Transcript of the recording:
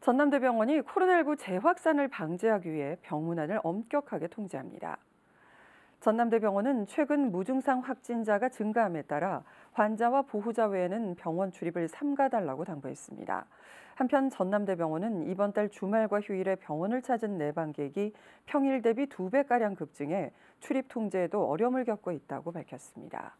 전남대병원이 코로나19 재확산을 방지하기 위해 병문안을 엄격하게 통제합니다. 전남대병원은 최근 무증상 확진자가 증가함에 따라 환자와 보호자 외에는 병원 출입을 삼가달라고 당부했습니다. 한편 전남대병원은 이번 달 주말과 휴일에 병원을 찾은 내방객이 평일 대비 2배가량 급증해 출입 통제에도 어려움을 겪고 있다고 밝혔습니다.